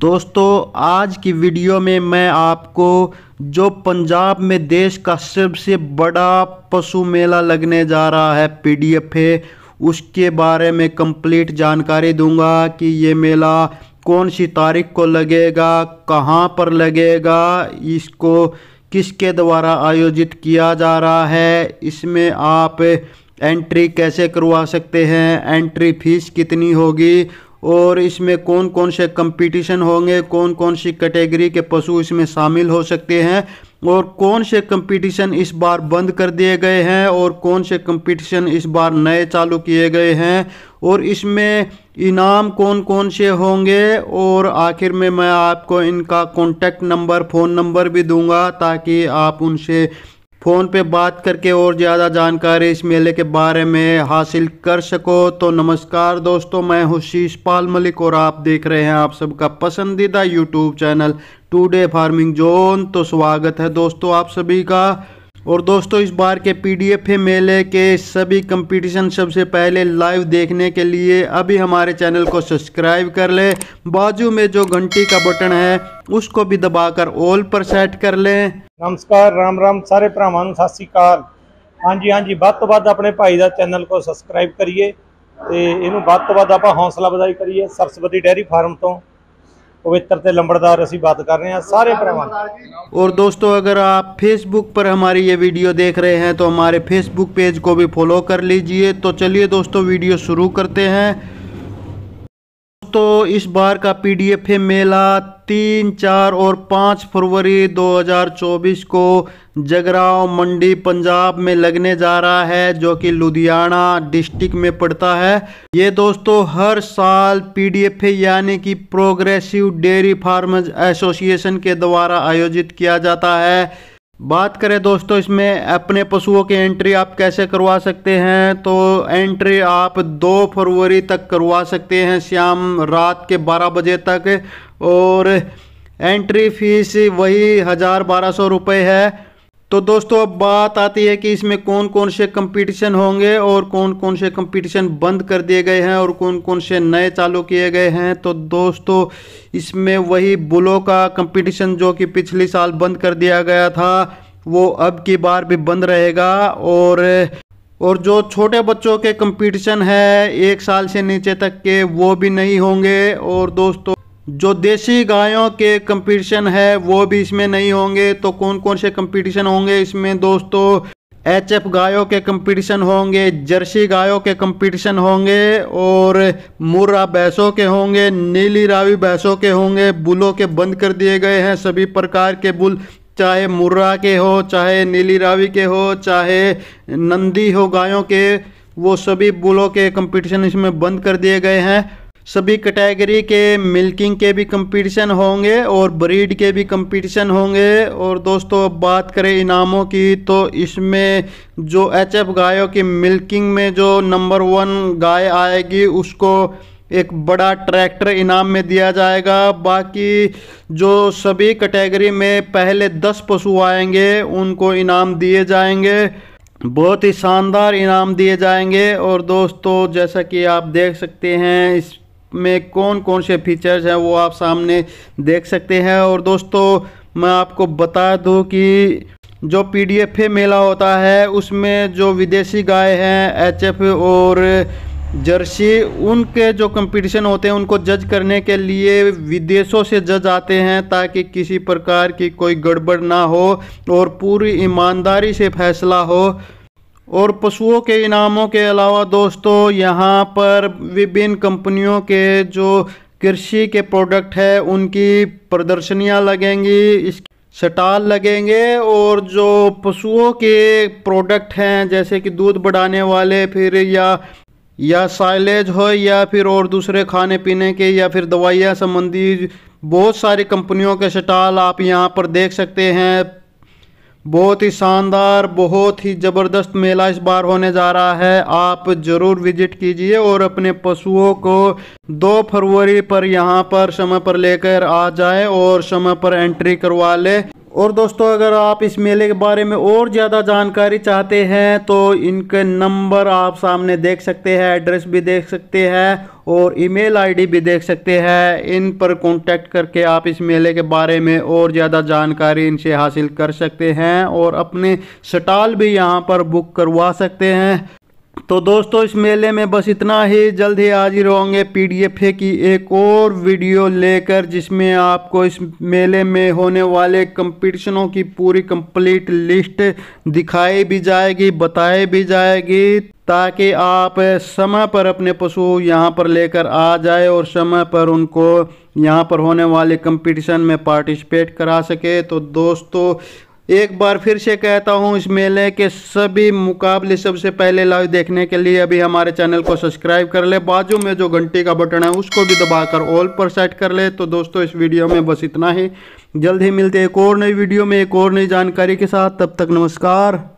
दोस्तों आज की वीडियो में मैं आपको जो पंजाब में देश का सबसे बड़ा पशु मेला लगने जा रहा है पीडीएफ है उसके बारे में कंप्लीट जानकारी दूंगा कि ये मेला कौन सी तारीख को लगेगा कहाँ पर लगेगा इसको किसके द्वारा आयोजित किया जा रहा है इसमें आप एंट्री कैसे करवा सकते हैं एंट्री फीस कितनी होगी और इसमें कौन कौन से कंपटीशन होंगे कौन कौन सी कैटेगरी के पशु इसमें शामिल हो सकते हैं और कौन से कंपटीशन इस बार बंद कर दिए गए हैं और कौन से कंपटीशन इस बार नए चालू किए गए हैं और इसमें इनाम कौन कौन से होंगे और आखिर में मैं आपको इनका कॉन्टैक्ट नंबर फ़ोन नंबर भी दूंगा ताकि आप उनसे फ़ोन पे बात करके और ज़्यादा जानकारी इस मेले के बारे में हासिल कर सको तो नमस्कार दोस्तों मैं हूँ शीश पाल मलिक और आप देख रहे हैं आप सबका पसंदीदा YouTube channel today farming zone तो स्वागत है दोस्तों आप सभी का और दोस्तों इस बार के पीडीएफ मेले के सभी कंपटीशन सबसे पहले लाइव देखने के लिए अभी हमारे चैनल को सब्सक्राइब कर ले बाजू में जो घंटी का बटन है उसको भी दबाकर ऑल पर सेट कर लें नमस्कार राम राम सारे भ्रावान सत श्रीकाल हाँ जी हाँ जी ਵੱਧ ਤੋਂ ਵੱਧ ਆਪਣੇ ਭਾਈ ਦਾ ਚੈਨਲ ਕੋ ਸਬਸਕ੍ਰਾਈਬ ਕਰੀਏ ਤੇ ਇਹਨੂੰ ਵੱਧ ਤੋਂ ਵੱਧ ਆਪਾਂ ਹੌਸਲਾ ਵਧਾਈ ਕਰੀਏ ਸਰਸਵਤੀ ਡੈਰੀ पवित्र ते लंबड़दार ਅਸੀਂ बात कर रहे हैं सारे भरावान और दोस्तों अगर आप फेसबुक पर हमारी ये वीडियो देख रहे हैं तो हमारे फेसबुक पेज को भी फॉलो कर लीजिए तो चलिए दोस्तों वीडियो शुरू करते हैं तो इस बार का पीडीएफ डी मेला तीन चार और पाँच फरवरी 2024 को जगराव मंडी पंजाब में लगने जा रहा है जो कि लुधियाना डिस्ट्रिक्ट में पड़ता है ये दोस्तों हर साल पीडीएफ यानी कि प्रोग्रेसिव डेयरी फार्मर्स एसोसिएशन के द्वारा आयोजित किया जाता है बात करें दोस्तों इसमें अपने पशुओं की एंट्री आप कैसे करवा सकते हैं तो एंट्री आप 2 फरवरी तक करवा सकते हैं शाम रात के 12 बजे तक और एंट्री फीस वही हज़ार बारह सौ रुपये है तो दोस्तों अब बात आती है कि इसमें कौन कौन से कंपटीशन होंगे और कौन कौन से कंपटीशन बंद कर दिए गए हैं और कौन कौन से नए चालू किए गए हैं तो दोस्तों इसमें वही बुलों का कंपटीशन जो कि पिछले साल बंद कर दिया गया था वो अब की बार भी बंद रहेगा और और जो छोटे बच्चों के कंपटीशन है एक साल से नीचे तक के वो भी नहीं होंगे और दोस्तों जो देसी गायों के कंपटीशन है वो भी इसमें नहीं होंगे तो कौन कौन से कंपटीशन होंगे इसमें दोस्तों एच एफ गायों के कंपटीशन होंगे जर्सी गायों के कंपटीशन होंगे और मुर्रा भैंसों के होंगे नीली रावी भैंसों के होंगे बुलों के बंद कर दिए गए हैं सभी प्रकार के बुल चाहे मुर्रा के हो चाहे नीली रावी के हो चाहे नंदी हो गायों के वो सभी बुलों के कंपटीशन इसमें बंद कर दिए गए हैं सभी कैटेगरी के मिल्किंग के भी कंपटीशन होंगे और ब्रीड के भी कंपटीशन होंगे और दोस्तों अब बात करें इनामों की तो इसमें जो एच एफ गायों की मिल्किंग में जो नंबर वन गाय आएगी उसको एक बड़ा ट्रैक्टर इनाम में दिया जाएगा बाकी जो सभी कैटेगरी में पहले दस पशु आएंगे उनको इनाम दिए जाएंगे बहुत ही शानदार इनाम दिए जाएंगे और दोस्तों जैसा कि आप देख सकते हैं इस में कौन कौन से फीचर्स हैं वो आप सामने देख सकते हैं और दोस्तों मैं आपको बता दूं कि जो पी डी एफ मेला होता है उसमें जो विदेशी गाय हैं एच एफ और जर्सी उनके जो कंपटीशन होते हैं उनको जज करने के लिए विदेशों से जज आते हैं ताकि किसी प्रकार की कोई गड़बड़ ना हो और पूरी ईमानदारी से फैसला हो और पशुओं के इनामों के अलावा दोस्तों यहाँ पर विभिन्न कंपनियों के जो कृषि के प्रोडक्ट है उनकी प्रदर्शनियाँ लगेंगी इस स्टाल लगेंगे और जो पशुओं के प्रोडक्ट हैं जैसे कि दूध बढ़ाने वाले फिर या या साइलेज हो या फिर और दूसरे खाने पीने के या फिर दवाइयाँ संबंधी बहुत सारी कंपनियों के स्टाल आप यहाँ पर देख सकते हैं बहुत ही शानदार बहुत ही ज़बरदस्त मेला इस बार होने जा रहा है आप ज़रूर विजिट कीजिए और अपने पशुओं को 2 फरवरी पर यहाँ पर समय पर लेकर आ जाए और समय पर एंट्री करवा ले और दोस्तों अगर आप इस मेले के बारे में और ज़्यादा जानकारी चाहते हैं तो इनके नंबर आप सामने देख सकते हैं एड्रेस भी देख सकते हैं और ईमेल आईडी भी देख सकते हैं इन पर कांटेक्ट करके आप इस मेले के बारे में और ज़्यादा जानकारी इनसे हासिल कर सकते हैं और अपने स्टॉल भी यहाँ पर बुक करवा सकते हैं तो दोस्तों इस मेले में बस इतना ही जल्द ही हाजिर होंगे पीडीएफ की एक और वीडियो लेकर जिसमें आपको इस मेले में होने वाले कंपटीशनों की पूरी कंप्लीट लिस्ट दिखाई भी जाएगी बताई भी जाएगी ताकि आप समय पर अपने पशु यहाँ पर लेकर आ जाए और समय पर उनको यहाँ पर होने वाले कंपटीशन में पार्टिसिपेट करा सके तो दोस्तों एक बार फिर से कहता हूँ इस मेले के सभी मुकाबले सबसे पहले लाइव देखने के लिए अभी हमारे चैनल को सब्सक्राइब कर ले बाजू में जो घंटी का बटन है उसको भी दबाकर ऑल पर सेट कर ले तो दोस्तों इस वीडियो में बस इतना ही जल्द ही मिलते एक और नई वीडियो में एक और नई जानकारी के साथ तब तक नमस्कार